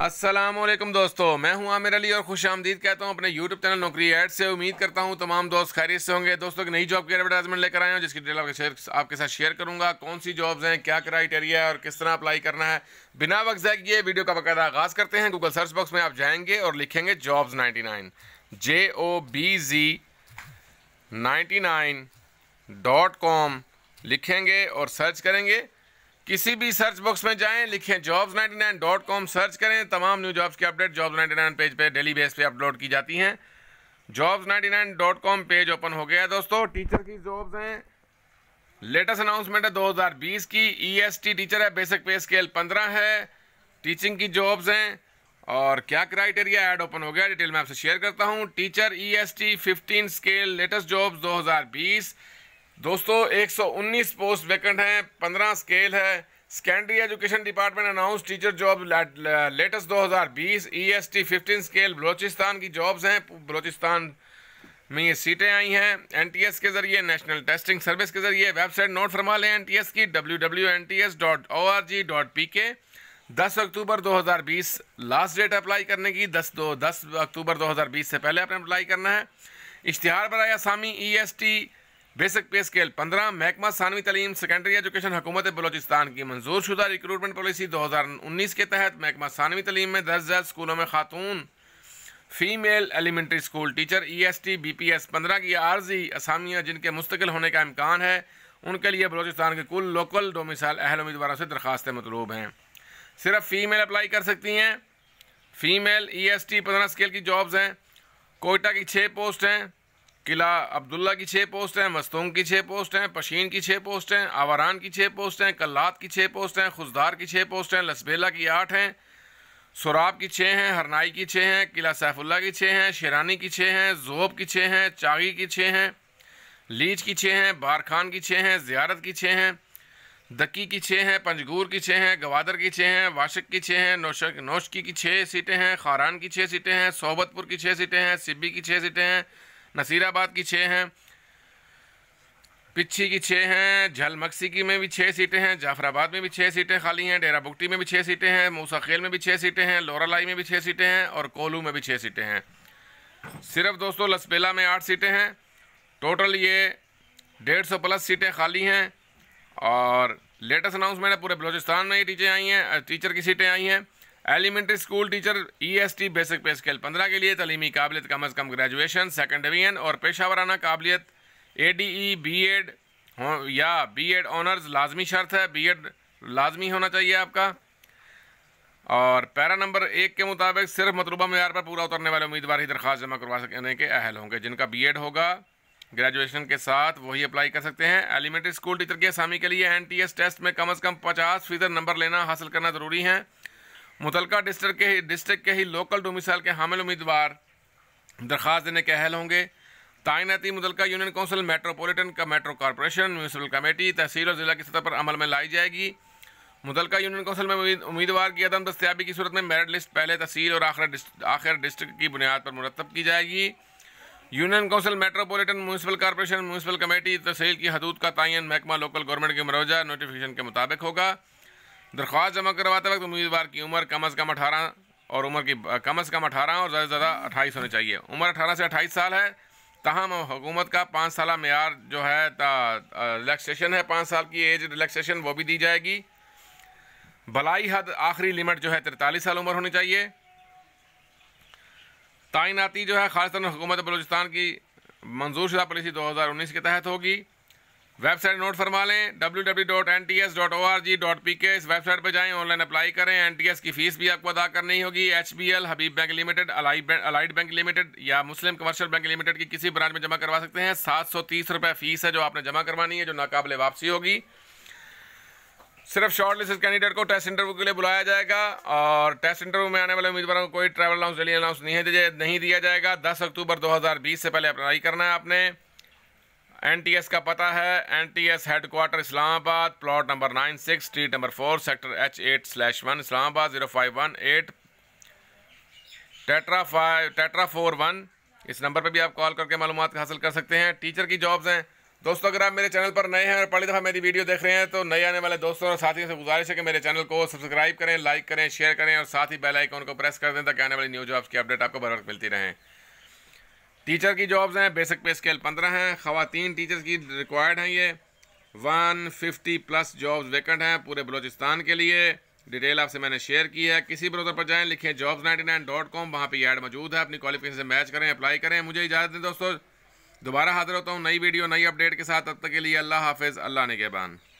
असलम दोस्तों मैं हूं आमिर अली और खुश आमदीद कहता हूं अपने यूट्यूब चैनल नौकरी ऐड से उम्मीद करता हूं तमाम दोस्त खैरियत से होंगे दोस्तों की नई जॉब की एडवर्टाइजमेंट लेकर आया हूं जिसकी डिटेल आपके शेयर आपके साथ शेयर करूंगा कौन सी जॉब्स हैं क्या क्राइटेरिया है और किस तरह अप्लाई करना है बिना वक्त किए वीडियो का बाकायदा आगाज़ करते हैं गूगल सर्च बॉक्स में आप जाएंगे और लिखेंगे jobs ninety nine J O B G ninety nine dot com लिखेंगे और सर्च करेंगे किसी भी सर्च बॉक्स में जाएं लिखें jobs ninety nine dot com search करें तमाम न्यू जॉब्स की update jobs ninety nine page पे डेली बेस पे अपलोड की जाती हैं jobs ninety nine dot com page open हो गया है दोस्तों टीचर की जॉब्स हैं लेटेस्ट अनाउंसमेंट है 2020 की ईएसटी e टीचर है बेसिक पे स्केल 15 है टीचिंग की जॉब्स हैं और क्या क्राइटेरिया एड ओपन हो गया डिटेल में आपसे शेयर करता हूँ teacher EST 15 scale latest jobs 2020 दोस्तों 119 पोस्ट वैकेंट हैं 15 स्केल है secondary education department announce teacher job latest 2020 EST 15 scale Balochistan की जॉब्स हैं बलोचिस्तान में ये सीटें आई हैं एनटीएस के ज़रिए नेशनल टेस्टिंग सर्विस के ज़रिए वेबसाइट नोट फरमा लें एन की W W N T S dot O R G dot P K दस अक्टूबर 2020 लास्ट डेट अप्लाई करने की दस दो दस अक्टूबर 2020 से पहले आपने अप्लाई करना है इश्तहार बरए आसामी E e S T basic pay scale पंद्रह महकमा सानवी तलीम सेकेंडरी एजुकेशन हुकूमत बलोचिस्तान की मंजूर शुदा रिक्रूटमेंट पॉलिसी दो हज़ार उन्नीस के तहत महकमा सानवी तलीम में दस हज़ार स्कूलों में खातून female elementary school teacher E S T B P S पंद्रह की आर्जी असामियाँ जिनके मुस्तकिल होने का इम्कान है उनके लिए बलोचिस्तान के कुल लोकल डोमिसाइल अहल उम्मीदवारों से दरखास्तें मतलूब हैं सिर्फ फ़ीमेल अप्लाई कर सकती हैं फ़ीमेल ई एस टी पंद्रह स्केल की जॉब्स हैं कोयटा की छः पोस्ट हैं किला अब्दुल्ला की छः पोस्ट हैं मस्तोंग की छः पोस्ट हैं पशीन की छः पोस्ट हैं आवारान की छः पोस्ट हैं कल्लात की छः पोस्ट हैं खुशदार की छः पोस्ट हैं लसबेला की आठ हैं सोराब की छः हैं हरनाई की छः हैं किला सैफुल्ला की छः हैं शेरानी की छः हैं जोब की छः हैं चागी की छः हैं लीच की छः हैं बार खान की छः हैं ज़ियारत की छः हैं दक्की की छः हैं पंजगूर की छः हैं गवादर की छः हैं वाशक की छः हैं नौशक नौशकी की छः सीटें हैं खारान की छः सीटें हैं सोबतपुर की छः सीटें हैं सिब्बी की छः सीटें हैं नसीराबाद की छः हैं पिछी की छः हैं झलमक्सी की में भी छः सीटें हैं जाफराबाद में भी छः सीटें खाली हैं डेरा बुगटी में भी छः सीटें हैं खेल में भी छः सीटें हैं लोरालाई में भी छः सीटें हैं और कोलू में भी छः सीटें हैं सिर्फ दोस्तों लसपेला में आठ सीटें हैं टोटल ये डेढ़ सौ प्लस सीटें खाली हैं और लेटेस्ट अनाउंसमेंट है पूरे बलोचिस्तान में ये टीचर आई हैं टीचर की सीटें आई हैं elementary school teacher E S T basic pay scale पंद्रह के लिए तलीमी काबिलियत कम अज़ कम ग्रेजुएशन सेकेंड डिवीजन और पेशा वराना काबिलियत A D E B Ed या बी एड ऑनर्स लाजमी शर्त है बी एड लाजमी होना चाहिए आपका और पैरा नंबर एक के मुताबिक सिर्फ मतलूबा मैार पर पूरा उतरने वाले उम्मीदवार ही दरख्वास्त जमा करवा सकने के अहल होंगे जिनका बी एड होगा ग्रेजुएशन के साथ वही अप्लाई कर सकते हैं एलिमेंट्री स्कूल टीचर की आसामी के लिए एन टी एस टेस्ट में कम अज़ कम पचास फीसद नंबर लेना हासिल करना ज़रूरी है मुतलका डिस्ट्रिक्ट के ही डिस्ट्रिक्ट के ही लोकल डोमिसाइल के हामिल उम्मीदवार दरख्वास्त देने के अहल होंगे तैनाती मुतलका यूनियन कौंसिल मेट्रोपोलिटन का मेट्रो कॉरपोरेशन म्यूनसिपल कमेटी तहसील और ज़िला की सतह पर अमल में लाई जाएगी मुतलका यूनियन कौंसिल में उम्मीदवार की अदम दस्तियाबी की सूरत में मेरिट लिस्ट पहले तहसील और आखिर आखिर डिस्ट्रिक्ट की बुनियाद पर मुरतब की जाएगी union council metropolitan municipal corporation municipal committee तहसील की हदूद का तयन महकमा लोकल गवर्नमेंट के मरवजा नोटिफिकेशन के मुताबिक होगा दरख्वास्त जमा करवाते वक्त उम्मीदवार की उम्र कम अज़ कम अठारह और उम्र की कम अज़ कम अठारह और ज़्यादा से ज़्यादा अट्ठाईस होनी चाहिए उम्र अठारह से अट्ठाईस साल है तहम हुकूमत का पाँच साल मैार जो है रिलैक्सेशन है पाँच साल की एज रिलैक्सेशन वो भी दी जाएगी भलाई हद आखिरी लिमिट जो है तिरतालीस साल उम्र होनी चाहिए तैनाती जो है खासतौर हुकूमत बलोचिस्तान की मंजूर शुदा पॉलिसी 2019 के तहत होगी वेबसाइट नोट फरमा लें W W dot N T S dot O R G dot P K इस वेबसाइट पर जाएं ऑनलाइन अप्लाई करें एन टी एस की फ़ीस भी आपको अदा करनी होगी H B L Habib bank limited allied bank limited या मुस्लिम कमर्शियल बैंक लिमिटेड की किसी ब्रांच में जमा करवा सकते हैं सात सौ तीस रुपये फ़ीस है जो आपने जमा करवानी है जो नाकबले वापसी होगी सिर्फ शॉर्ट लिस्ट कैंडिडेट को टेस्ट इंटरव्यू के लिए बुलाया जाएगा और टेस्ट इंटरव्यू में आने वाले उम्मीदवारों को कोई ट्रैवल अलाउंस डेली अनाउंस नहीं दिया जाएगा दस अक्टूबर दो हज़ार बीस से पहले अप्लाई करना है आपने एनटीएस का पता है NTS headquarter Islamabad plot number nine six street number four sector H eight slash one Islamabad zero five one eight tetra five tetra four one इस नंबर पर भी आप कॉल करके मालूम हासिल कर सकते हैं टीचर की जॉब्स हैं दोस्तों अगर आप मेरे चैनल पर नए हैं और पहली दफ़ा मेरी वीडियो देख रहे हैं तो नए आने वाले दोस्तों और साथियों से गुजारिश है कि मेरे चैनल को सब्सक्राइब करें लाइक करें शेयर करें और साथ ही बेल आइकन को प्रेस कर दें ताकि आने वाली न्यू जॉब्स की अपडेट आपको बर मिलती रहें टीचर की जॉब्स हैं बेसिक पे स्केल पंद्रह हैं ख़वान टीचर्स की रिक्वायर्ड हैं ये one fifty plus jobs vacant हैं पूरे बलोचिस्तान के लिए डिटेल आपसे मैंने शेयर की है किसी ब्रोजर पर जाएं लिखें jobs ninety nine dot com वहाँ पर ऐड मौजूद है अपनी क्वालिफिकेशन से मैच करें अप्लाई करें मुझे इजाज़त दें दोस्तों दोबारा हाजिर होता हूँ नई वीडियो नई अपडेट के साथ तब तक के लिए अल्लाह हाफिज़ अल्लाह ने